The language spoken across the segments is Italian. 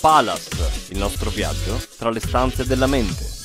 Palace, il nostro viaggio tra le stanze della mente.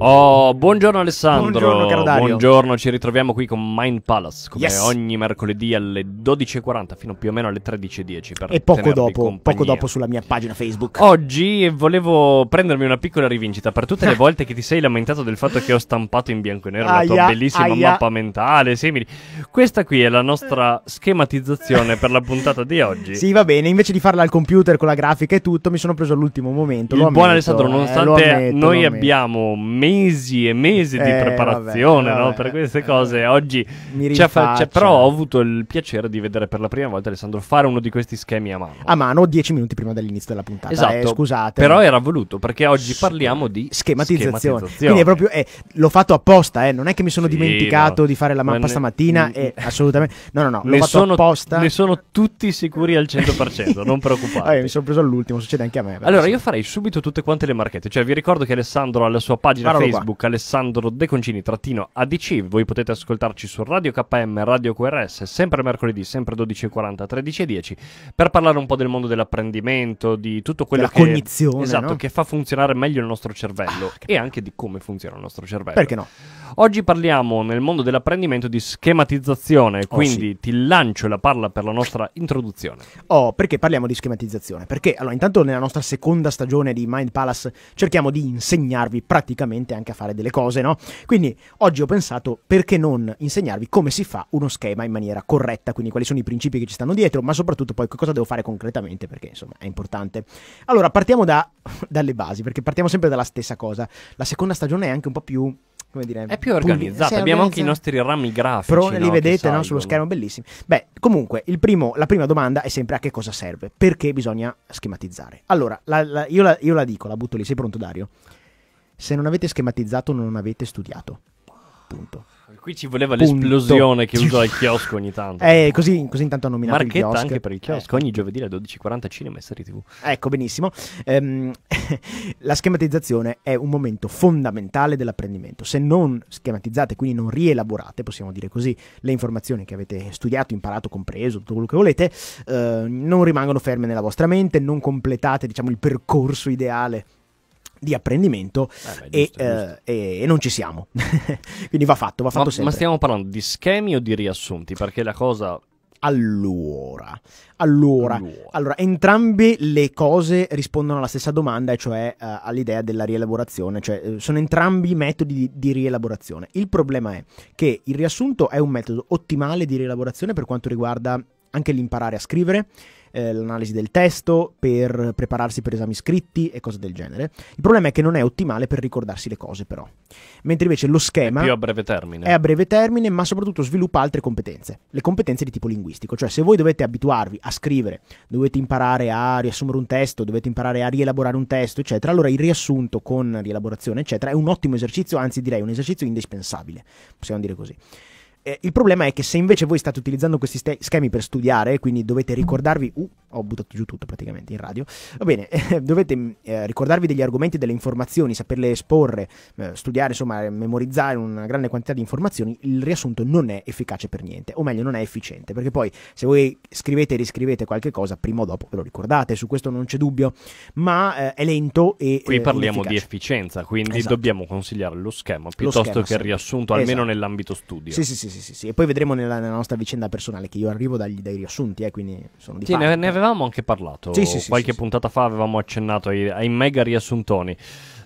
Oh, buongiorno Alessandro. Buongiorno, caro Dario. Buongiorno, ci ritroviamo qui con Mind Palace come yes. ogni mercoledì alle 12.40 fino più o meno alle 13.10. E poco dopo, poco dopo sulla mia pagina Facebook. Oggi volevo prendermi una piccola rivincita per tutte le volte che ti sei lamentato del fatto che ho stampato in bianco e nero aia, la tua bellissima aia. mappa mentale, simili. Questa qui è la nostra schematizzazione per la puntata di oggi. Sì, va bene, invece di farla al computer con la grafica e tutto, mi sono preso all'ultimo momento. Il buon ammetto, Alessandro, eh, nonostante eh, ammetto, noi abbiamo meno mesi e mesi eh, di preparazione vabbè, no? vabbè, per queste eh, cose. Oggi c'è, c'è, però ho avuto il piacere di vedere per la prima volta Alessandro fare uno di questi schemi a mano. A mano, dieci minuti prima dell'inizio della puntata. Eh, esatto, eh, scusate. Però era voluto perché oggi parliamo di schematizzazione. schematizzazione. Quindi è proprio, eh, l'ho fatto apposta, eh, non è che mi sono sì, dimenticato no. di fare la mappa ne... stamattina. e assolutamente, no, no, no, l'ho ne fatto sono, apposta. Ne sono tutti sicuri al 100%, non preoccupate. mi sono preso all'ultimo, succede anche a me. Allora, io farei subito tutte quante le marchette. Cioè, vi ricordo che Alessandro ha la sua pagina Facebook qua. Alessandro Concini, trattino ADC, voi potete ascoltarci su Radio KM, Radio QRS, sempre mercoledì, sempre 12.40, 13.10, per parlare un po' del mondo dell'apprendimento, di tutto quello La che... cognizione, Esatto, no? che fa funzionare meglio il nostro cervello ah, e anche di come funziona il nostro cervello. Perché no? Oggi parliamo nel mondo dell'apprendimento di schematizzazione, oh, quindi sì. ti lancio la parla per la nostra introduzione. Oh, perché parliamo di schematizzazione? Perché allora intanto nella nostra seconda stagione di Mind Palace cerchiamo di insegnarvi praticamente gente anche a fare delle cose, no? Quindi oggi ho pensato perché non insegnarvi come si fa uno schema in maniera corretta, quindi quali sono i principi che ci stanno dietro, ma soprattutto poi cosa devo fare concretamente perché insomma è importante. Allora partiamo da, dalle basi, perché partiamo sempre dalla stessa cosa. La seconda stagione è anche un po' più come dire, è più organizzata. Abbiamo anche i nostri rami grafici. Però no, li vedete no, sullo schermo, bellissimi. Beh, comunque, primo, la prima domanda è sempre a che cosa serve, perché bisogna schematizzare. Allora, la, la, io, la, io, la, dico, la butto lì. Sei pronto, Dario? Se non avete schematizzato, non avete studiato. Punto. Qui ci voleva Punto. l'esplosione che usa il chiosco ogni tanto. Eh, così, così intanto ha nominato Marchetta il chiosco. Marchetta anche per il chiosco, eh. ogni giovedì alle 12.40 cinema e serie tv. Ecco, benissimo. Ehm, la schematizzazione è un momento fondamentale dell'apprendimento. Se non schematizzate, quindi non rielaborate, possiamo dire così, le informazioni che avete studiato, imparato, compreso, tutto quello che volete, eh, non rimangono ferme nella vostra mente, non completate, diciamo, il percorso ideale di apprendimento eh beh, giusto, e, giusto. Eh, e, non ci siamo. Quindi va fatto, va fatto ma, sempre. Ma stiamo parlando di schemi o di riassunti? Perché la cosa... Allora, allora, allora. allora entrambe le cose rispondono alla stessa domanda, e cioè uh, all'idea della rielaborazione, cioè eh, sono entrambi metodi di, di rielaborazione. Il problema è che il riassunto è un metodo ottimale di rielaborazione per quanto riguarda anche l'imparare a scrivere, eh, l'analisi del testo, per prepararsi per esami scritti e cose del genere. Il problema è che non è ottimale per ricordarsi le cose, però. Mentre invece lo schema è più a breve termine. È a breve termine, ma soprattutto sviluppa altre competenze, le competenze di tipo linguistico, cioè se voi dovete abituarvi a scrivere, dovete imparare a riassumere un testo, dovete imparare a rielaborare un testo, eccetera, allora il riassunto con rielaborazione, eccetera, è un ottimo esercizio, anzi direi un esercizio indispensabile, possiamo dire così eh, il problema è che se invece voi state utilizzando questi ste- schemi per studiare, quindi dovete ricordarvi... Uh, ho buttato giù tutto praticamente in radio. Va bene, eh, dovete mm, eh, ricordarvi degli argomenti, delle informazioni, saperle esporre, eh, studiare, insomma, eh, memorizzare una grande quantità di informazioni, il riassunto non è efficace per niente, o meglio non è efficiente, perché poi se voi scrivete e riscrivete qualche cosa, prima o dopo ve lo ricordate, su questo non c'è dubbio, ma eh, è lento e... Qui parliamo di efficienza, quindi esatto. dobbiamo consigliare lo schema piuttosto lo schema, che il riassunto, almeno esatto. nell'ambito studio. Sì, sì, sì. sì sì, sì, sì. E poi vedremo nella, nella nostra vicenda personale, che io arrivo dagli, dai riassunti, eh, quindi sono di Sì, ne, ne, avevamo anche parlato. Sì, sì, Qualche puntata fa avevamo accennato ai, ai mega riassuntoni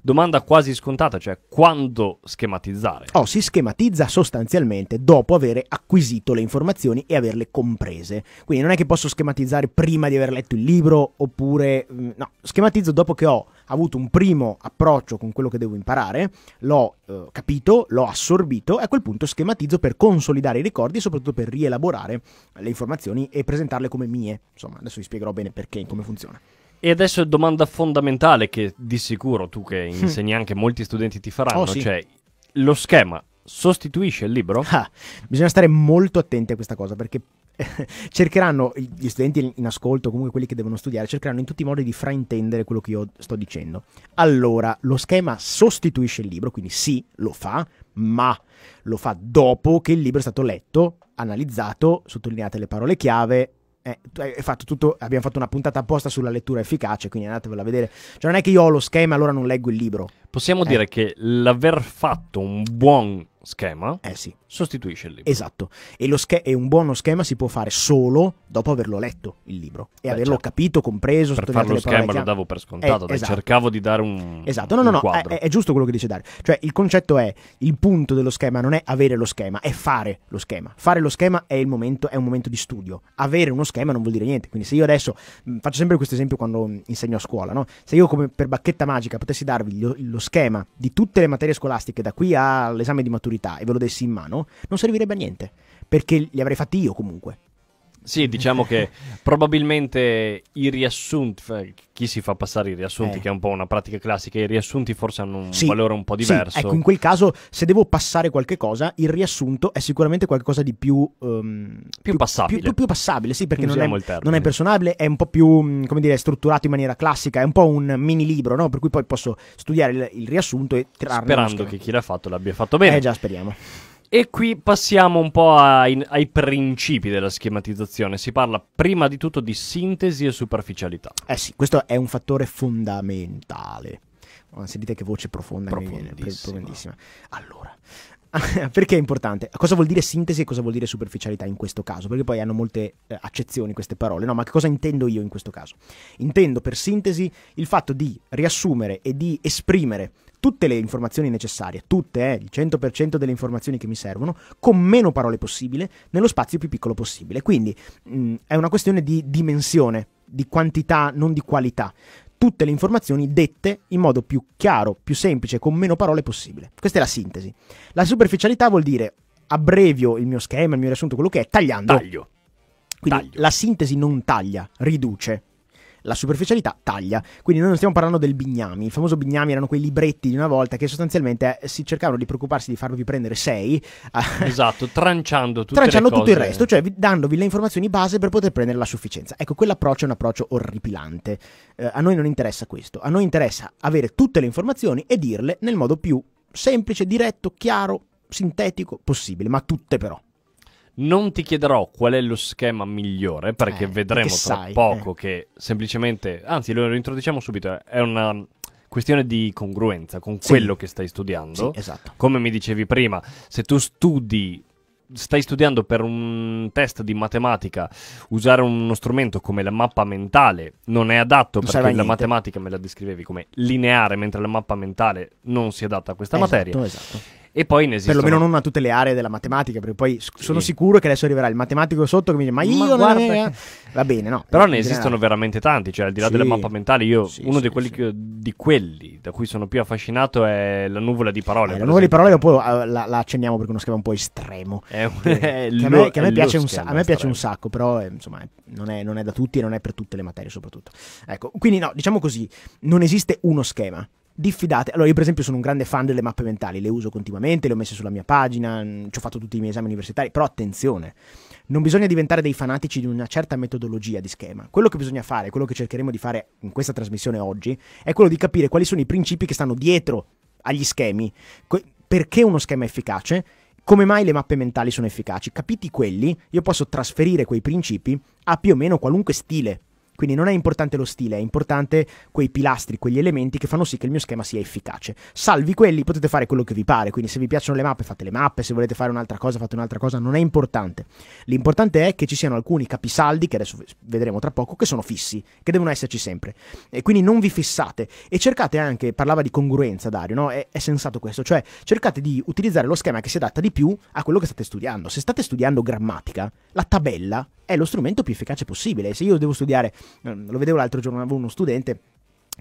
domanda quasi scontata, cioè quando schematizzare? Oh, si schematizza sostanzialmente dopo aver acquisito le informazioni e averle comprese. Quindi non è che posso schematizzare prima di aver letto il libro oppure mm, no, schematizzo dopo che ho avuto un primo approccio con quello che devo imparare, l'ho eh, capito, l'ho assorbito e a quel punto schematizzo per consolidare i ricordi e soprattutto per rielaborare le informazioni e presentarle come mie. Insomma, adesso vi spiegherò bene perché e come funziona. E adesso è domanda fondamentale che di sicuro tu che insegni anche molti studenti ti faranno, oh, sì. cioè lo schema sostituisce il libro? Ah, bisogna stare molto attenti a questa cosa perché cercheranno, gli studenti in ascolto, comunque quelli che devono studiare, cercheranno in tutti i modi di fraintendere quello che io sto dicendo. Allora, lo schema sostituisce il libro, quindi sì, lo fa, ma lo fa dopo che il libro è stato letto, analizzato, sottolineate le parole chiave. Eh, fatto tutto, abbiamo fatto una puntata apposta sulla lettura efficace, quindi andatevela a vedere. Cioè, non è che io ho lo schema, allora non leggo il libro possiamo eh. dire che l'aver fatto un buon schema eh sì. sostituisce il libro. Esatto, e, sch- e, un buono schema si può fare solo dopo averlo letto il libro e Beh, averlo certo. capito, compreso. Per fare lo schema lo davo per eh, scontato, eh, dai, esatto. cercavo di dare un Esatto, no, no, no, è, è, giusto quello che dice Dario. Cioè il concetto è, il punto dello schema non è avere lo schema, è fare lo schema. Fare lo schema è, il momento, è un momento di studio. Avere uno schema non vuol dire niente, quindi se io adesso, faccio sempre questo esempio quando insegno a scuola, no? se io come per bacchetta magica potessi darvi lo, lo schema di tutte le materie scolastiche da qui all'esame di maturità e ve lo dessi in mano, non servirebbe a niente, perché li avrei fatti io comunque. Sì, diciamo che probabilmente i riassunti, chi si fa passare i riassunti, eh. che è un po' una pratica classica, i riassunti forse hanno un sì, valore un po' diverso. Sì, ecco, in quel caso, se devo passare qualche cosa, il riassunto è sicuramente qualcosa di più... Um, più, più, passabile. Più, più, passabile, sì, perché non è, non è, personabile, è un po' più, mm, come dire, strutturato in maniera classica, è un po' un mini libro, no? Per cui poi posso studiare il, il riassunto e trarne... Sperando che chi l'ha fatto l'abbia fatto bene. Eh già, speriamo. E qui passiamo un po' ai, ai, principi della schematizzazione. Si parla prima di tutto di sintesi e superficialità. Eh sì, questo è un fattore fondamentale. Sentite che voce profonda. Profondissima. Viene, profondissima. Allora, Perché è importante? Cosa vuol dire sintesi e cosa vuol dire superficialità in questo caso? Perché poi hanno molte eh, accezioni queste parole, no? Ma che cosa intendo io in questo caso? Intendo per sintesi il fatto di riassumere e di esprimere tutte le informazioni necessarie, tutte, eh, il 100% delle informazioni che mi servono, con meno parole possibile, nello spazio più piccolo possibile. Quindi mh, mm, è una questione di dimensione, di quantità, non di qualità tutte le informazioni dette in modo più chiaro, più semplice, con meno parole possibile. Questa è la sintesi. La superficialità vuol dire abbrevio il mio schema, il mio riassunto, quello che è, tagliando. Taglio. Quindi Taglio. la sintesi non taglia, riduce la superficialità taglia. Quindi noi non stiamo parlando del bignami, il famoso bignami erano quei libretti di una volta che sostanzialmente eh, si cercavano di preoccuparsi di farvi prendere 6. Eh, esatto, tranciando, tutte tranciando tutto il resto, cioè dandovi le informazioni base per poter prendere la sufficienza. Ecco, quell'approccio è un approccio orripilante. Eh, a noi non interessa questo, a noi interessa avere tutte le informazioni e dirle nel modo più semplice, diretto, chiaro, sintetico possibile, ma tutte però. Non ti chiederò qual è lo schema migliore, perché eh, vedremo tra sai, poco eh. che semplicemente, anzi lo introduciamo subito, è una questione di congruenza con sì. quello che stai studiando. Sì, esatto. Come mi dicevi prima, se tu studi stai studiando per un test di matematica, usare uno strumento come la mappa mentale non è adatto non perché la matematica me la descrivevi come lineare, mentre la mappa mentale non si adatta a questa esatto, materia. Esatto. esatto. E poi ne esistono. Perlomeno non a tutte le aree della matematica, perché poi sc- sono sicuro che adesso arriverà il matematico sotto che mi dice: Ma io ma guarda, va bene, no. Però ne esistono veramente tanti, cioè al di là sì. delle mappe mentali, io sì, uno di quelli, che, di, quelli da cui sono più affascinato è la nuvola di parole. Eh, la nuvola di parole dopo la, ah, la, la, accenniamo perché è uno schema un po' estremo. È un, che, è che, lo, a me, a me, piace un, sa- a me piace, un, sacco, però eh, insomma non è, non è da tutti e non è per tutte le materie soprattutto. Ecco, quindi no, diciamo così, non esiste uno schema diffidate. Allora, io per esempio sono un grande fan delle mappe mentali, le uso continuamente, le ho messe sulla mia pagina, mm, ci ho fatto tutti i miei esami universitari, però attenzione, non bisogna diventare dei fanatici di una certa metodologia di schema. Quello che bisogna fare, quello che cercheremo di fare in questa trasmissione oggi, è quello di capire quali sono i principi che stanno dietro agli schemi, perché uno schema è efficace, come mai le mappe mentali sono efficaci. Capiti quelli, io posso trasferire quei principi a più o meno qualunque stile quindi non è importante lo stile, è importante quei pilastri, quegli elementi che fanno sì che il mio schema sia efficace. Salvi quelli, potete fare quello che vi pare, quindi se vi piacciono le mappe fate le mappe, se volete fare un'altra cosa fate un'altra cosa, non è importante. L'importante è che ci siano alcuni capisaldi, che adesso vedremo tra poco, che sono fissi, che devono esserci sempre. E quindi non vi fissate e cercate anche, parlava di congruenza Dario, no? è, è sensato questo, cioè cercate di utilizzare lo schema che si adatta di più a quello che state studiando. Se state studiando grammatica, la tabella è lo strumento più efficace possibile. Se io devo studiare, mm, lo vedevo l'altro giorno, avevo uno studente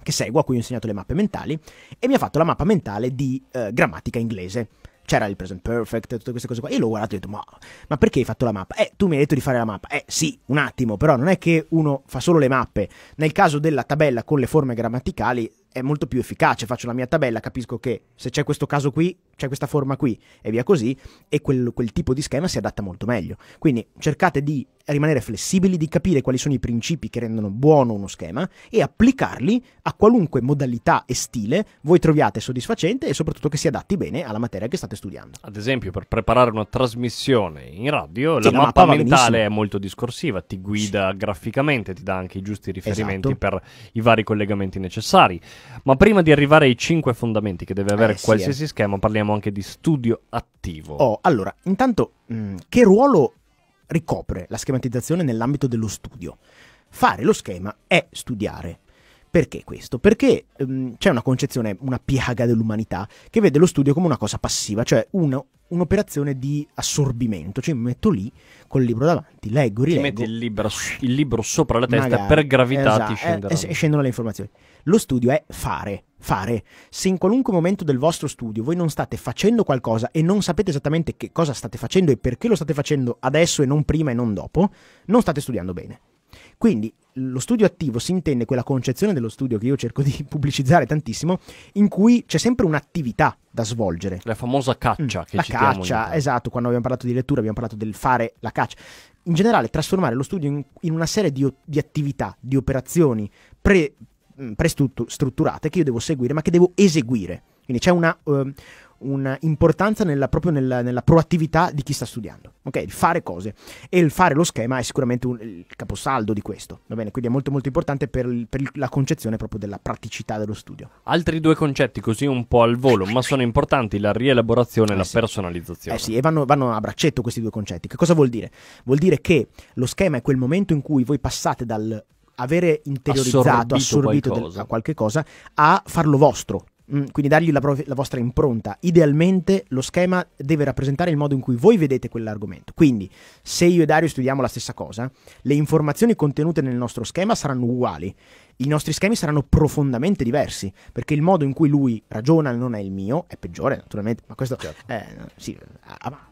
che seguo, a cui ho insegnato le mappe mentali, e mi ha fatto la mappa mentale di eh, grammatica inglese. C'era il present perfect, tutte queste cose qua. Io l'ho guardato e ho detto, ma, ma, perché hai fatto la mappa? Eh, tu mi hai detto di fare la mappa. Eh, sì, un attimo, però non è che uno fa solo le mappe. Nel caso della tabella con le forme grammaticali è molto più efficace. Faccio la mia tabella, capisco che se c'è questo caso qui, c'è questa forma qui e via così, e quel, quel, tipo di schema si adatta molto meglio. Quindi cercate di rimanere flessibili, di capire quali sono i principi che rendono buono uno schema e applicarli a qualunque modalità e stile voi troviate soddisfacente e soprattutto che si adatti bene alla materia che state studiando. Ad esempio, per preparare una trasmissione in radio, sì, la, la, mappa, mappa mentale è molto discorsiva, ti guida sì. graficamente, ti dà anche i giusti riferimenti esatto. per i vari collegamenti necessari. Ma prima di arrivare ai cinque fondamenti che deve avere eh, qualsiasi sì, eh. schema, parliamo parliamo anche di studio attivo. Oh, allora, intanto, mm, che ruolo ricopre la schematizzazione nell'ambito dello studio? Fare lo schema è studiare. Perché questo? Perché um, c'è una concezione, una piaga dell'umanità, che vede lo studio come una cosa passiva, cioè una, un'operazione di assorbimento. Cioè mi metto lì col libro davanti, leggo, rileggo. Ti metti il libro, il libro sopra la testa magari, per gravità esatto, ti scenderanno. Eh, e scendono le informazioni. Lo studio è fare, fare. Se in qualunque momento del vostro studio voi non state facendo qualcosa e non sapete esattamente che cosa state facendo e perché lo state facendo adesso e non prima e non dopo, non state studiando bene. Quindi lo studio attivo si intende quella concezione dello studio che io cerco di pubblicizzare tantissimo, in cui c'è sempre un'attività da svolgere. La famosa caccia mm, che La caccia, esatto, quando abbiamo parlato di lettura abbiamo parlato del fare la caccia. In generale, trasformare lo studio in, in una serie di, di, attività, di operazioni pre, mm, prestrutturate che io devo seguire, ma che devo eseguire. Quindi c'è una, uh, un'importanza nella, proprio nella, nella, proattività di chi sta studiando, ok? Il Fare cose e il fare lo schema è sicuramente un, il caposaldo di questo, va bene? Quindi è molto molto importante per, per, la concezione proprio della praticità dello studio. Altri due concetti così un po' al volo, ma sono importanti la rielaborazione eh e la personalizzazione. Eh sì, e vanno, vanno a braccetto questi due concetti. Che cosa vuol dire? Vuol dire che lo schema è quel momento in cui voi passate dal avere interiorizzato, assorbito, assorbito qualcosa. Del, a qualche cosa, a farlo vostro. Mm, quindi dargli la, la, vostra impronta. Idealmente lo schema deve rappresentare il modo in cui voi vedete quell'argomento. Quindi, se io e Dario studiamo la stessa cosa, le informazioni contenute nel nostro schema saranno uguali. I nostri schemi saranno profondamente diversi, perché il modo in cui lui ragiona non è il mio, è peggiore naturalmente, ma questo certo. eh, sì, a, a,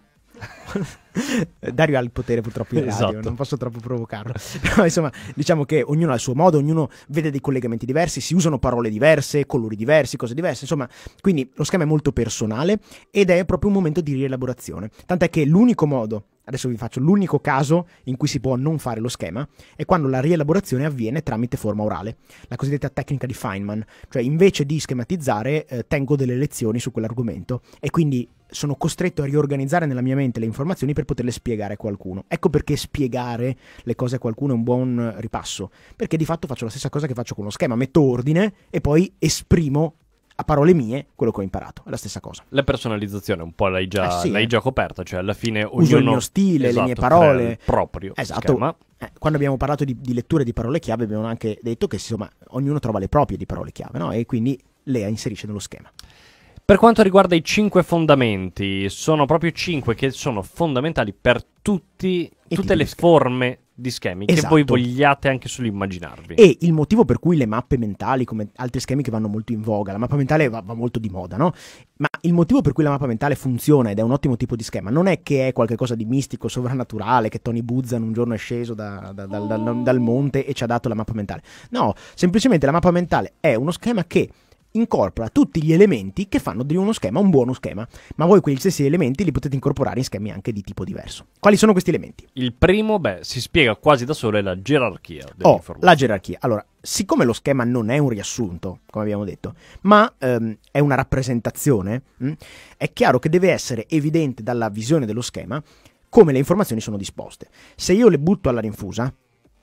Dario ha il potere purtroppo in radio, esatto. non posso troppo provocarlo. Però insomma, diciamo che ognuno ha il suo modo, ognuno vede dei collegamenti diversi, si usano parole diverse, colori diversi, cose diverse, insomma, quindi lo schema è molto personale ed è proprio un momento di rielaborazione. Tant'è che l'unico modo adesso vi faccio l'unico caso in cui si può non fare lo schema, è quando la rielaborazione avviene tramite forma orale, la cosiddetta tecnica di Feynman, cioè invece di schematizzare eh, tengo delle lezioni su quell'argomento e quindi sono costretto a riorganizzare nella mia mente le informazioni per poterle spiegare a qualcuno. Ecco perché spiegare le cose a qualcuno è un buon eh, ripasso, perché di fatto faccio la stessa cosa che faccio con lo schema, metto ordine e poi esprimo a parole mie quello che ho imparato, è la stessa cosa. La personalizzazione un po' l'hai già, eh sì, l'hai eh. già coperta, cioè alla fine ognuno... Uso il mio stile, esatto, le mie cioè, parole. Il Proprio. Esatto. Eh, quando abbiamo parlato di, di letture di parole chiave abbiamo anche detto che insomma ognuno trova le proprie di parole chiave no? e quindi le inserisce nello schema. Per quanto riguarda i cinque fondamenti, sono proprio cinque che sono fondamentali per tutti, tutte le forme di schemi esatto. che voi esatto. vogliate anche solo immaginarvi. E il motivo per cui le mappe mentali, come altri schemi che vanno molto in voga, la mappa mentale va, va, molto di moda, no? Ma il motivo per cui la mappa mentale funziona ed è un ottimo tipo di schema non è che è qualcosa di mistico, sovrannaturale, che Tony Buzzan un giorno è sceso da, da, dal, dal, dal monte e ci ha dato la mappa mentale. No, semplicemente la mappa mentale è uno schema che incorpora tutti gli elementi che fanno di uno schema un buono schema, ma voi quegli stessi elementi li potete incorporare in schemi anche di tipo diverso. Quali sono questi elementi? Il primo, beh, si spiega quasi da solo, è la gerarchia Oh, la gerarchia. Allora, siccome lo schema non è un riassunto, come abbiamo detto, ma ehm, è una rappresentazione, mh, mm, è chiaro che deve essere evidente dalla visione dello schema come le informazioni sono disposte. Se io le butto alla rinfusa,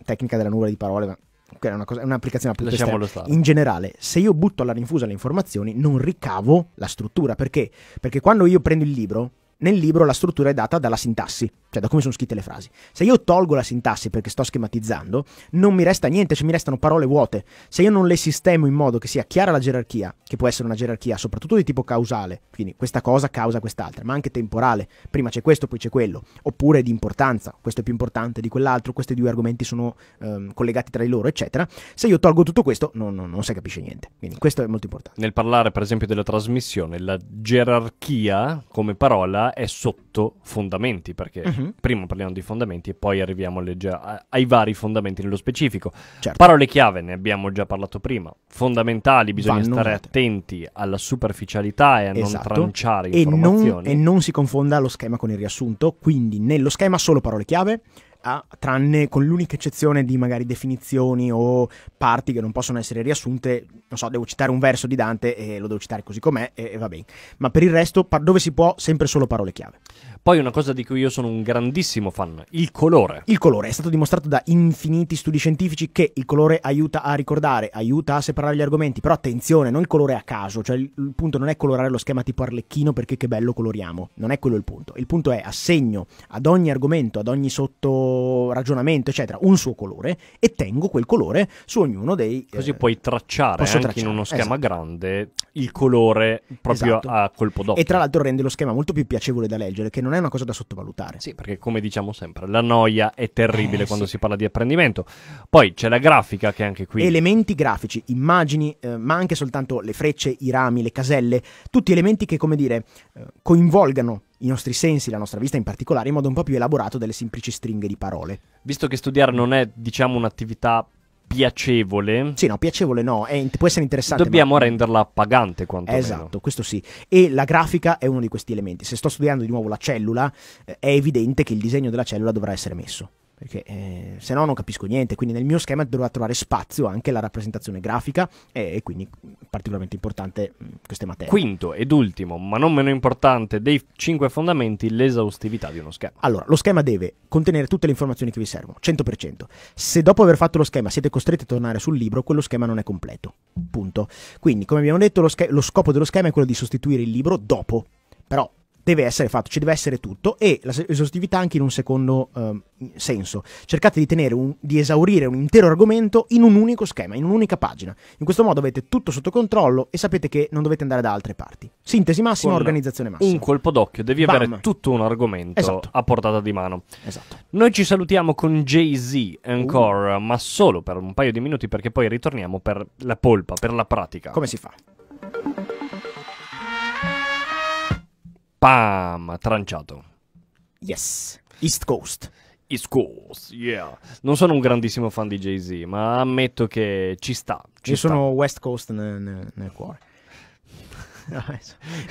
tecnica della nuvola di parole, ma che è una cosa, è un'applicazione a in generale, se io butto alla rinfusa le informazioni, non ricavo la struttura. Perché? Perché quando io prendo il libro, nel libro la struttura è data dalla sintassi cioè da come sono scritte le frasi. Se io tolgo la sintassi perché sto schematizzando, non mi resta niente, cioè mi restano parole vuote. Se io non le sistemo in modo che sia chiara la gerarchia, che può essere una gerarchia soprattutto di tipo causale, quindi questa cosa causa quest'altra, ma anche temporale, prima c'è questo, poi c'è quello, oppure di importanza, questo è più importante di quell'altro, questi due argomenti sono ehm, collegati tra di loro, eccetera. Se io tolgo tutto questo, non, non, non si capisce niente. Quindi questo è molto importante. Nel parlare, per esempio, della trasmissione, la gerarchia come parola è sotto fondamenti, perché... Mm-hmm mm Prima parliamo dei fondamenti e poi arriviamo legge- ai vari fondamenti nello specifico. Certo. Parole chiave, ne abbiamo già parlato prima. Fondamentali, bisogna Vanno stare note. attenti alla superficialità e a esatto. non tranciare e informazioni. Non, e non si confonda lo schema con il riassunto, quindi nello schema solo parole chiave, tranne con l'unica eccezione di magari definizioni o parti che non possono essere riassunte, non so, devo citare un verso di Dante e lo devo citare così com'è e, e va bene. Ma per il resto, par- dove si può, sempre solo parole chiave. Poi una cosa di cui io sono un grandissimo fan, il colore. Il colore, è stato dimostrato da infiniti studi scientifici che il colore aiuta a ricordare, aiuta a separare gli argomenti, però attenzione, non il colore a caso, cioè il, punto non è colorare lo schema tipo arlecchino perché che bello coloriamo, non è quello il punto. Il punto è assegno ad ogni argomento, ad ogni sotto ragionamento, eccetera, un suo colore e tengo quel colore su ognuno dei... Eh, Così eh, puoi tracciare anche tracciare. in uno schema esatto. grande il colore proprio esatto. a colpo d'occhio. E tra l'altro rende lo schema molto più piacevole da leggere che non non è una cosa da sottovalutare. Sì, perché come diciamo sempre, la noia è terribile eh, quando sì. si parla di apprendimento. Poi c'è la grafica che è anche qui... Elementi grafici, immagini, eh, ma anche soltanto le frecce, i rami, le caselle, tutti elementi che, come dire, eh, coinvolgano i nostri sensi, la nostra vista in particolare, in modo un po' più elaborato delle semplici stringhe di parole. Visto che studiare non è, diciamo, un'attività piacevole. Sì, no, piacevole no, è, può essere interessante. Dobbiamo ma... renderla pagante quantomeno. Esatto, questo sì. E la grafica è uno di questi elementi. Se sto studiando di nuovo la cellula, eh, è evidente che il disegno della cellula dovrà essere messo perché eh, se no non capisco niente, quindi nel mio schema dovrà trovare spazio anche la rappresentazione grafica e, e quindi mm, particolarmente importante mh, mm, queste materie. Quinto ed ultimo, ma non meno importante, dei cinque fondamenti, l'esaustività di uno schema. Allora, lo schema deve contenere tutte le informazioni che vi servono, 100%. Se dopo aver fatto lo schema siete costretti a tornare sul libro, quello schema non è completo. Punto. Quindi, come abbiamo detto, lo, lo scopo dello schema è quello di sostituire il libro dopo. Però deve essere fatto, ci deve essere tutto e l'esaustività anche in un secondo eh, senso. Cercate di, un, di esaurire un intero argomento in un unico schema, in un'unica pagina. In questo modo avete tutto sotto controllo e sapete che non dovete andare da altre parti. Sintesi massima, Con organizzazione massima. Un colpo d'occhio, devi Bam. avere tutto un argomento esatto. a portata di mano. Esatto. Noi ci salutiamo con Jay-Z ancora, uh. ma solo per un paio di minuti perché poi ritorniamo per la polpa, per la pratica. Come si fa? Pam, tranciato. Yes, East Coast. East Coast, yeah. Non sono un grandissimo fan di Jay-Z, ma ammetto che ci sta. Ci Io sta. sono West Coast nel, nel, nel cuore.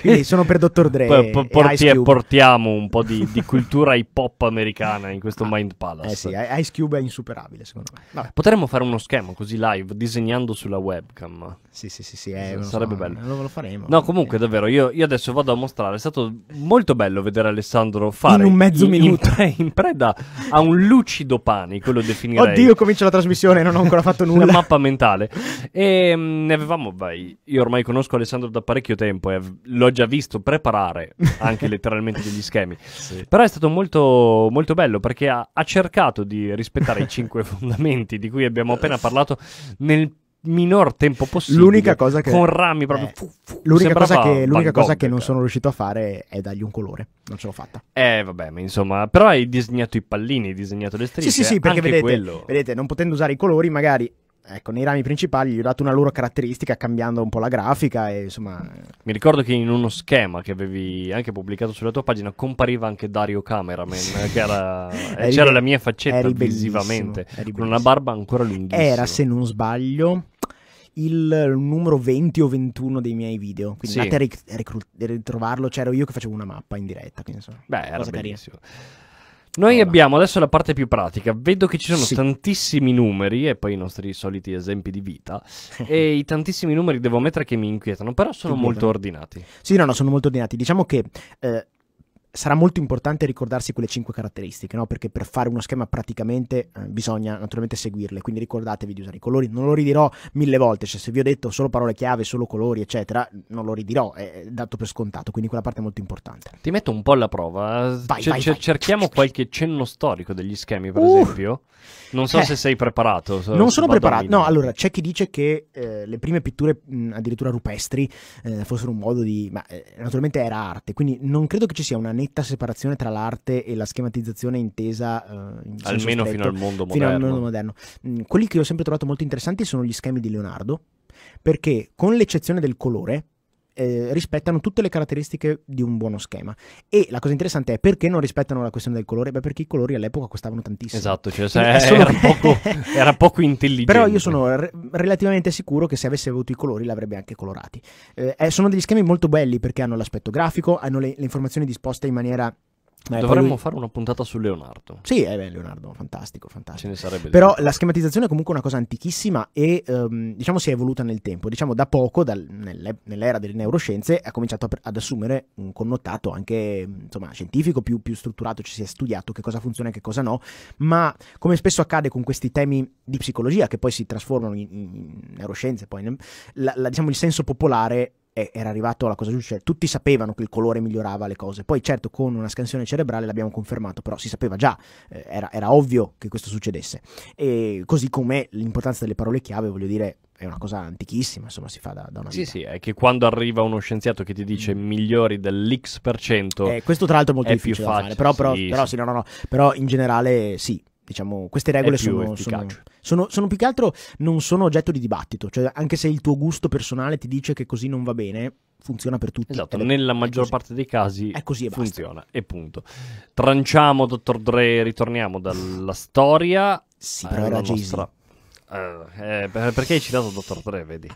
Quindi sono per Dottor Dre. P- p- porti- portiamo un po' di, di cultura hip hop americana in questo ah, Mind Palace. Eh sì, Ice Cube è insuperabile secondo me. Vabbè. Potremmo fare uno schema così live disegnando sulla webcam. Sì, sì, sì, sì eh, sarebbe so, bello. Lo, lo faremo. No, comunque, eh. davvero, io, io, adesso vado a mostrare. È stato molto bello vedere Alessandro fare. In un mezzo in, minuto. In, in, preda a un lucido panico, lo definirei. Oddio, comincia la trasmissione, non ho ancora fatto nulla. La mappa mentale. E ehm, mh, ne avevamo, vai, io ormai conosco Alessandro da parecchio tempo tempo e l'ho già visto preparare anche letteralmente degli schemi. Sì. Però è stato molto, molto bello perché ha, ha cercato di rispettare i cinque fondamenti di cui abbiamo appena parlato nel minor tempo possibile. L'unica cosa che. Con rami proprio. Eh, fu, fu, l'unica, cosa che, l'unica cosa che, non eh. sono riuscito a fare è dargli un colore. Non ce l'ho fatta. Eh, vabbè, ma insomma. Però hai disegnato i pallini, hai disegnato le strisce. Sì, sì, sì, perché vedete, quello... vedete, non potendo usare i colori, magari ecco, nei rami principali gli ho dato una loro caratteristica cambiando un po' la grafica e insomma... Mi ricordo che in uno schema che avevi anche pubblicato sulla tua pagina compariva anche Dario Cameraman, che era... c'era la mia faccetta visivamente, con una barba ancora lunghissima. Era, se non sbaglio il numero 20 o 21 dei miei video. Quindi sì. andate a ritrovarlo. C'ero io che facevo una mappa in diretta. Quindi, insomma, Beh, era bellissimo. Carina. Noi allora. abbiamo adesso la parte più pratica. Vedo che ci sono sì. tantissimi numeri e poi i nostri soliti esempi di vita. e i tantissimi numeri devo ammettere che mi inquietano, però sono molto ordinati. Sì, no, no, sono molto ordinati. Diciamo che eh, sarà molto importante ricordarsi quelle 5 caratteristiche, no? perché per fare uno schema praticamente eh, bisogna naturalmente seguirle, quindi ricordatevi di usare i colori, non lo ridirò mille volte, cioè se vi ho detto solo parole chiave, solo colori, eccetera, non lo ridirò, è dato per scontato, quindi quella parte è molto importante. Ti metto un po' alla prova, vai, C- vai, c- vai. cerchiamo qualche cenno storico degli schemi, per uh, esempio. Non so eh, se sei preparato. Se non sono preparato, no, allora c'è chi dice che eh, le prime pitture mh, addirittura rupestri eh, fossero un modo di... ma eh, naturalmente era arte, quindi non credo che ci sia una necessità netta separazione tra l'arte e la schematizzazione intesa eh, almeno stretto, fino al mondo moderno. Al mondo moderno. Mm, quelli che ho sempre trovato molto interessanti sono gli schemi di Leonardo, perché con l'eccezione del colore, eh, rispettano tutte le caratteristiche di un buono schema. E la cosa interessante è perché non rispettano la questione del colore? Beh, perché i colori all'epoca costavano tantissimo. Esatto, cioè, cioè, solo... era, poco, era, poco, intelligente. Però io sono re- relativamente sicuro che se avesse avuto i colori l'avrebbe anche colorati. Eh, eh sono degli schemi molto belli perché hanno l'aspetto grafico, hanno le, le informazioni disposte in maniera eh, Dovremmo lui... fare una puntata su Leonardo. Sì, eh Leonardo, fantastico, fantastico. Ce ne sarebbe. Però la schematizzazione è comunque una cosa antichissima e ehm, diciamo si è evoluta nel tempo. Diciamo da poco, dal, nell'e- nell'era delle neuroscienze, ha cominciato pre- ad assumere un connotato anche insomma, scientifico, più, più strutturato, ci si è studiato che cosa funziona e che cosa no. Ma come spesso accade con questi temi di psicologia, che poi si trasformano in, in neuroscienze, poi, la, la, diciamo, il senso popolare era arrivato alla cosa giusta, cioè, tutti sapevano che il colore migliorava le cose, poi certo con una scansione cerebrale l'abbiamo confermato, però si sapeva già, eh, era, era, ovvio che questo succedesse. E così come l'importanza delle parole chiave, voglio dire, è una cosa antichissima, insomma si fa da, da una vita. Sì, sì, è che quando arriva uno scienziato che ti dice mm. migliori dell'X%, eh, questo tra l'altro è molto è difficile più facile, fare, però, però, sì, però, sì. No, no, no, però in generale sì, diciamo, queste regole sono, sono, sono, sono, più che altro non sono oggetto di dibattito, cioè anche se il tuo gusto personale ti dice che così non va bene, funziona per tutti. Esatto, nella maggior parte dei casi è così e funziona basta. e punto. Tranciamo Dottor Dre, ritorniamo dalla storia. Sì, eh, però era nostra... Eh, eh, perché hai citato Dottor Dre, vedi?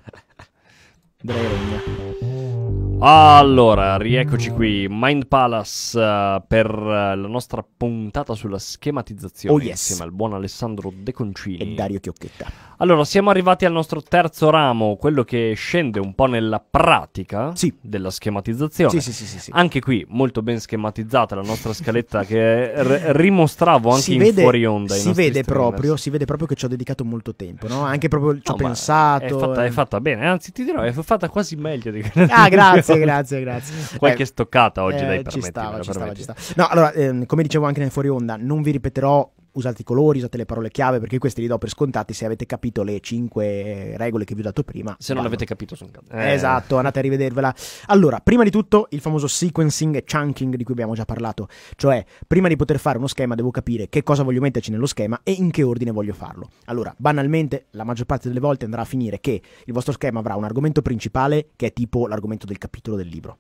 Dre regna. Allora, rieccoci qui, Mind Palace uh, per uh, la nostra puntata sulla schematizzazione oh, yes. insieme al buon Alessandro De Concini e Dario Chiocchetta. Allora, siamo arrivati al nostro terzo ramo, quello che scende un po' nella pratica sì. della schematizzazione. Sì, sì, sì, sì, sì, Anche qui molto ben schematizzata la nostra scaletta che r- rimostravo anche si in fuori onda. Si vede, proprio, si vede, proprio, che ci ho dedicato molto tempo, no? Anche proprio ci no, ho pensato. È fatta, è eh. fatta, bene, anzi ti dirò, è fatta quasi meglio di quello Ah, grazie, grazie, grazie. Qualche eh, stoccata oggi eh, dai permetti. Ci stava, ci stava, ci stava. No, allora, ehm, come dicevo anche nel fuori onda, non vi ripeterò usate i colori, usate le parole chiave, perché queste li do per scontati. Se avete capito le cinque eh, regole che vi ho dato prima. Se vanno. non l'avete capito, sono eh, eh. Esatto, andate a rivedervela. Allora, prima di tutto il famoso sequencing e chunking di cui abbiamo già parlato. Cioè, prima di poter fare uno schema, devo capire che cosa voglio metterci nello schema e in che ordine voglio farlo. Allora, banalmente, la maggior parte delle volte andrà a finire che il vostro schema avrà un argomento principale che è tipo l'argomento del capitolo del libro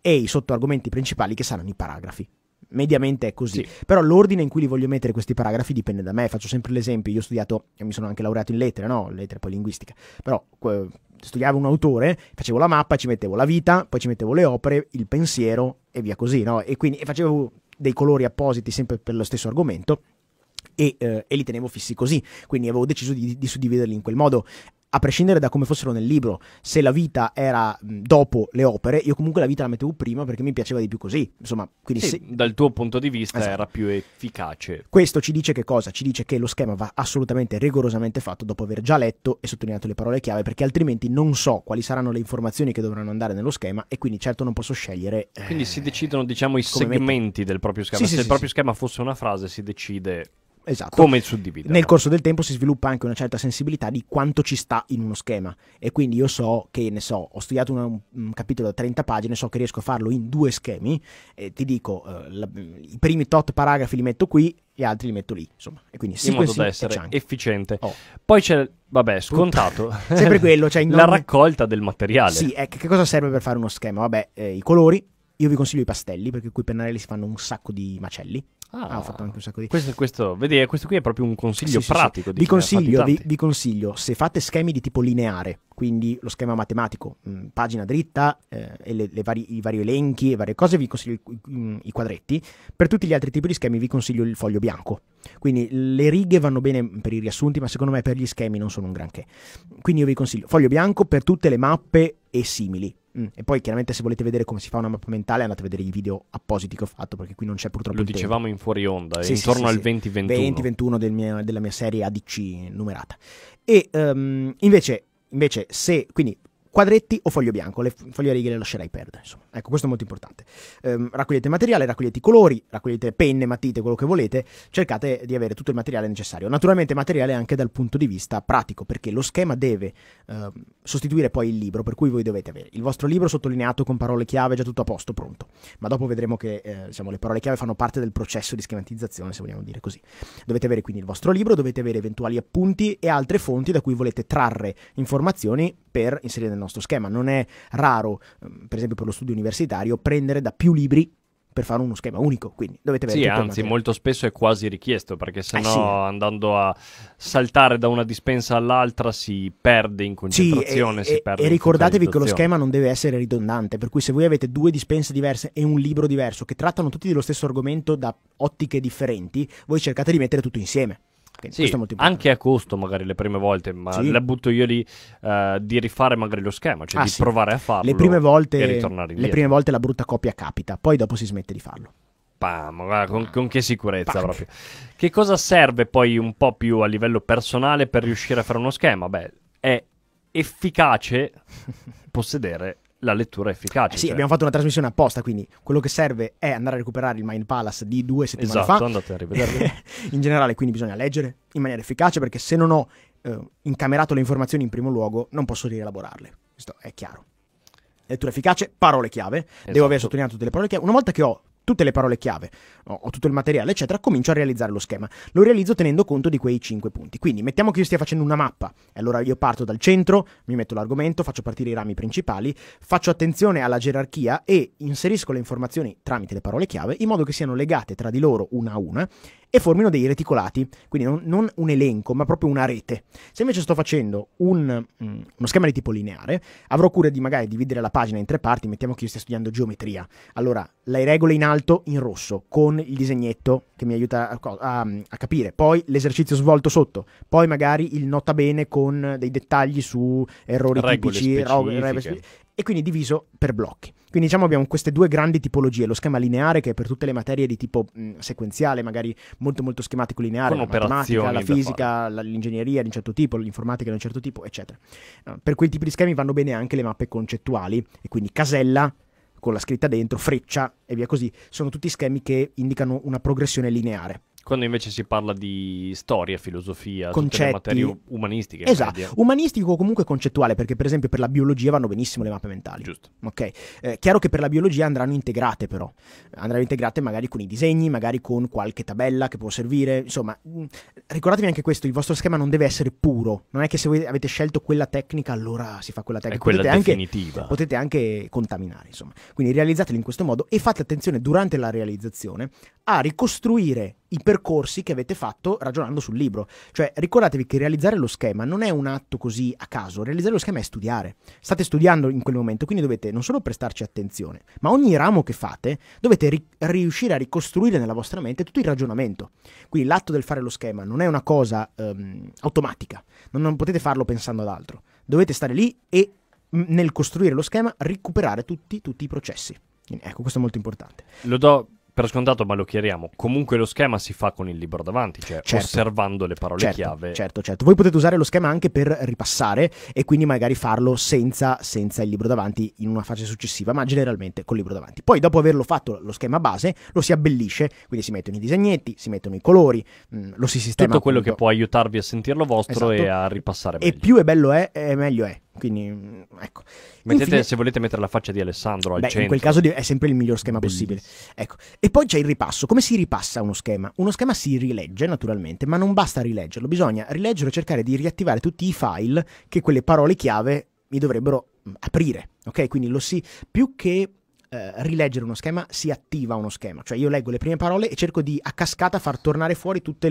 e i sottoargomenti principali che saranno i paragrafi mediamente è così. Sì. Però l'ordine in cui li voglio mettere questi paragrafi dipende da me. Faccio sempre l'esempio, io ho studiato, mi sono anche laureato in lettere, no? Lettere poi linguistica. Però studiavo un autore, facevo la mappa, ci mettevo la vita, poi ci mettevo le opere, il pensiero e via così, no? E quindi e facevo dei colori appositi sempre per lo stesso argomento. E, eh, e, li tenevo fissi così, quindi avevo deciso di, di suddividerli in quel modo a prescindere da come fossero nel libro, se la vita era dopo le opere, io comunque la vita la mettevo prima perché mi piaceva di più così. Insomma, quindi sì, se... dal tuo punto di vista esatto. era più efficace. Questo ci dice che cosa? Ci dice che lo schema va assolutamente rigorosamente fatto dopo aver già letto e sottolineato le parole chiave, perché altrimenti non so quali saranno le informazioni che dovranno andare nello schema e quindi certo non posso scegliere. Eh... Quindi si eh, decidono, diciamo, i segmenti mette. del proprio schema. Sì, se sì, il proprio schema fosse una frase si decide esatto. come suddividere. Nel corso del tempo si sviluppa anche una certa sensibilità di quanto ci sta in uno schema e quindi io so che, ne so, ho studiato una, un, capitolo da 30 pagine, so che riesco a farlo in due schemi, e ti dico, eh, la, i primi tot paragrafi li metto qui gli altri li metto lì, insomma. E quindi in modo da essere efficiente. Oh. Poi c'è, vabbè, scontato. Sempre quello, cioè la raccolta del materiale. Sì, eh, che cosa serve per fare uno schema? Vabbè, eh, i colori. Io vi consiglio i pastelli perché qui i pennarelli si fanno un sacco di macelli. Ah, ah, ho fatto anche un sacco di... Questo, questo, vedi, eh, questo qui è proprio un consiglio sì, pratico. Sì, sì. Vi, consiglio, vi, vi, consiglio, se fate schemi di tipo lineare, quindi lo schema matematico, mh, mm, pagina dritta, eh, e le, le vari, i vari elenchi e varie cose, vi consiglio i, mh, mm, i, quadretti. Per tutti gli altri tipi di schemi vi consiglio il foglio bianco. Quindi le righe vanno bene per i riassunti, ma secondo me per gli schemi non sono un granché. Quindi io vi consiglio foglio bianco per tutte le mappe e simili. Mm. E poi chiaramente se volete vedere come si fa una mappa mentale andate a vedere i video appositi che ho fatto perché qui non c'è purtroppo... Lo dicevamo tempo. in fuori onda, sì, intorno sì, al 2021. 20-21 del della mia serie ADC numerata. E um, invece, invece se, quindi quadretti o foglio bianco, le foglie righe le lascerei perdere. Insomma. Ecco, questo è molto importante. Ehm, raccogliete materiale, raccogliete i colori, raccogliete penne, matite, quello che volete, cercate di avere tutto il materiale necessario. Naturalmente materiale anche dal punto di vista pratico, perché lo schema deve ehm, sostituire poi il libro, per cui voi dovete avere il vostro libro sottolineato con parole chiave, già tutto a posto, pronto. Ma dopo vedremo che eh, diciamo, le parole chiave fanno parte del processo di schematizzazione, se vogliamo dire così. Dovete avere quindi il vostro libro, dovete avere eventuali appunti e altre fonti da cui volete trarre informazioni per inserire nel nel nostro schema. Non è raro, ehm, per esempio per lo studio universitario, prendere da più libri per fare uno schema unico, quindi dovete vedere. Sì, anzi, molto spesso è quasi richiesto perché sennò eh sì. andando a saltare da una dispensa all'altra si perde in concentrazione. Sì, e, e, e ricordatevi che lo schema non deve essere ridondante, per cui se voi avete due dispense diverse e un libro diverso che trattano tutti dello stesso argomento da ottiche differenti, voi cercate di mettere tutto insieme. Sì, anche a costo magari le prime volte, ma sì. la butto io lì uh, di rifare magari lo schema, cioè ah, di sì. provare a farlo. Le prime, volte, le prime volte la brutta copia capita, poi dopo si smette di farlo. Pam, con, con, che sicurezza Pam. proprio. Che cosa serve poi un po' più a livello personale per riuscire a fare uno schema? Beh, è efficace possedere la lettura efficace. Eh sì, cioè. abbiamo fatto una trasmissione apposta, quindi quello che serve è andare a recuperare il Mind Palace di due esatto, settimane esatto, fa. andate a rivederlo. in generale, quindi bisogna leggere in maniera efficace perché se non ho eh, incamerato le informazioni in primo luogo, non posso rielaborarle. Questo è chiaro. Lettura efficace, parole chiave. Esatto. Devo aver sottolineato tutte le parole chiave. Una volta che ho tutte le parole chiave, ho, tutto il materiale, eccetera, comincio a realizzare lo schema. Lo realizzo tenendo conto di quei 5 punti. Quindi mettiamo che io stia facendo una mappa, e allora io parto dal centro, mi metto l'argomento, faccio partire i rami principali, faccio attenzione alla gerarchia e inserisco le informazioni tramite le parole chiave in modo che siano legate tra di loro una a una e formino dei reticolati, quindi non, non un elenco, ma proprio una rete. Se invece sto facendo un, mm, uno schema di tipo lineare, avrò cura di magari dividere la pagina in tre parti, mettiamo che io stia studiando geometria. Allora, le regole in alto in rosso, con il disegnetto che mi aiuta a, a, mm, a capire, poi l'esercizio svolto sotto, poi magari il nota bene con dei dettagli su errori regole tipici, regole specifiche e quindi diviso per blocchi. Quindi diciamo abbiamo queste due grandi tipologie, lo schema lineare che è per tutte le materie di tipo mh, mm, sequenziale, magari molto molto schematico lineare, Con la matematica, la fisica, la, l'ingegneria di un certo tipo, l'informatica di un certo tipo, eccetera. Eh, per quei tipi di schemi vanno bene anche le mappe concettuali e quindi casella con la scritta dentro, freccia e via così, sono tutti schemi che indicano una progressione lineare. Quando invece si parla di storia, filosofia, concetti, materie umanistiche. Esatto, media. Eh. umanistico o comunque concettuale, perché per esempio per la biologia vanno benissimo le mappe mentali. Giusto. Ok, eh, chiaro che per la biologia andranno integrate però, andranno integrate magari con i disegni, magari con qualche tabella che può servire, insomma, mm, ricordatevi anche questo, il vostro schema non deve essere puro, non è che se voi avete scelto quella tecnica allora si fa quella tecnica. È quella potete definitiva. Anche, potete anche contaminare, insomma. Quindi realizzatelo in questo modo e fate attenzione durante la realizzazione a ricostruire i percorsi che avete fatto ragionando sul libro. Cioè, ricordatevi che realizzare lo schema non è un atto così a caso, realizzare lo schema è studiare. State studiando in quel momento, quindi dovete non solo prestarci attenzione, ma ogni ramo che fate dovete ri- riuscire a ricostruire nella vostra mente tutto il ragionamento. Quindi l'atto del fare lo schema non è una cosa um, automatica, non, non potete farlo pensando ad altro. Dovete stare lì e nel costruire lo schema recuperare tutti, tutti i processi. Ecco, questo è molto importante. Lo do per scontato, ma lo chiariamo. Comunque lo schema si fa con il libro davanti, cioè certo. osservando le parole certo, chiave. Certo, certo. Voi potete usare lo schema anche per ripassare e quindi magari farlo senza, senza il libro davanti in una fase successiva, ma generalmente col libro davanti. Poi, dopo averlo fatto lo schema base, lo si abbellisce, quindi si mettono i disegnetti, si mettono i colori, mh, mm, lo si sistema. Tutto quello appunto. che può aiutarvi a sentirlo vostro esatto. e a ripassare meglio. E più è bello è, è meglio è. Quindi, mm, ecco. Mettete, Infine, se volete mettere la faccia di Alessandro al beh, centro. In quel caso è sempre il miglior schema possibile. Ecco. E poi c'è il ripasso. Come si ripassa uno schema? Uno schema si rilegge, naturalmente, ma non basta rileggerlo. Bisogna rileggerlo e cercare di riattivare tutti i file che quelle parole chiave mi dovrebbero mm, aprire. Ok? Quindi lo si... Più che eh, rileggere uno schema si attiva uno schema, cioè io leggo le prime parole e cerco di a cascata far tornare fuori tutti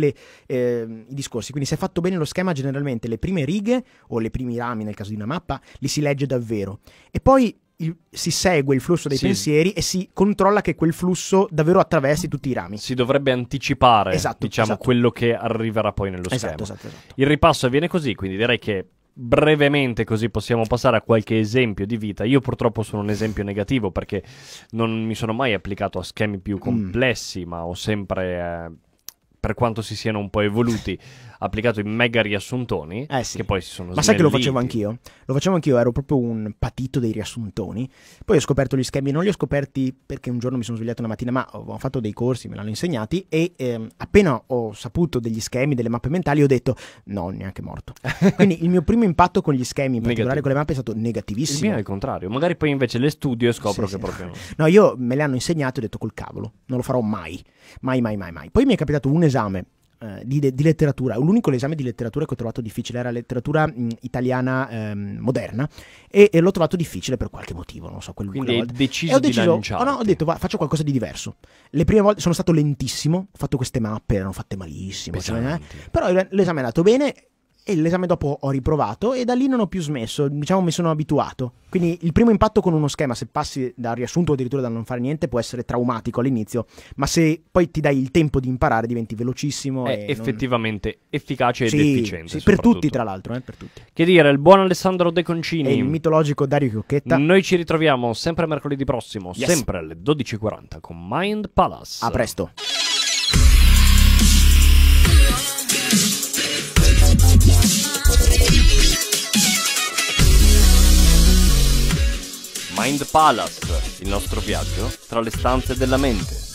eh, i discorsi, quindi se è fatto bene lo schema generalmente le prime righe o le primi rami nel caso di una mappa li si legge davvero e poi il, si segue il flusso dei sì. pensieri e si controlla che quel flusso davvero attraversi tutti i rami. Si dovrebbe anticipare, esatto, diciamo, esatto. quello che arriverà poi nello esatto, schema. Esatto, esatto. Il ripasso avviene così, quindi direi che brevemente così possiamo passare a qualche esempio di vita. Io purtroppo sono un esempio negativo perché non mi sono mai applicato a schemi più mm. complessi, mm. ma ho sempre... Eh, per quanto si siano un po' evoluti, applicato in mega riassuntoni. Eh sì. Che poi si sono svegliati. Ma sai che lo facevo anch'io? Lo facevo anch'io, ero proprio un patito dei riassuntoni. Poi ho scoperto gli schemi, non li ho scoperti perché un giorno mi sono svegliato una mattina, ma ho fatto dei corsi, me l'hanno insegnati. E ehm, appena ho saputo degli schemi, delle mappe mentali, ho detto: no, neanche morto. Quindi il mio primo impatto con gli schemi, in particolare Negativo. con le mappe, è stato negativissimo. Il mio è il contrario. Magari poi invece le studio e scopro sì, che sì. proprio. No, io me le hanno insegnate e ho detto col cavolo, non lo farò mai. Mai, mai, mai, mai. Poi mi è capitato un esame eh, di, di, letteratura. L'unico esame di letteratura che ho trovato difficile era letteratura mh, mm, italiana ehm, moderna e, e, l'ho trovato difficile per qualche motivo, non so, quel Quindi hai deciso, e ho deciso di oh no, ho detto va, faccio qualcosa di diverso. Le prime volte sono stato lentissimo, ho fatto queste mappe, erano fatte malissimo, cioè, eh? però l'esame è andato bene e l'esame dopo ho riprovato e da lì non ho più smesso, diciamo mi sono abituato. Quindi il primo impatto con uno schema, se passi dal riassunto o addirittura da non fare niente, può essere traumatico all'inizio, ma se poi ti dai il tempo di imparare diventi velocissimo. È effettivamente non... efficace ed sì, efficiente. Sì, per tutti tra l'altro, eh, per tutti. Che dire, il buon Alessandro De Concini. E il mitologico Dario Chiocchetta. Noi ci ritroviamo sempre mercoledì prossimo, yes. sempre alle 12.40 con Mind Palace. A presto. Mind Palace, il nostro viaggio tra le stanze della mente.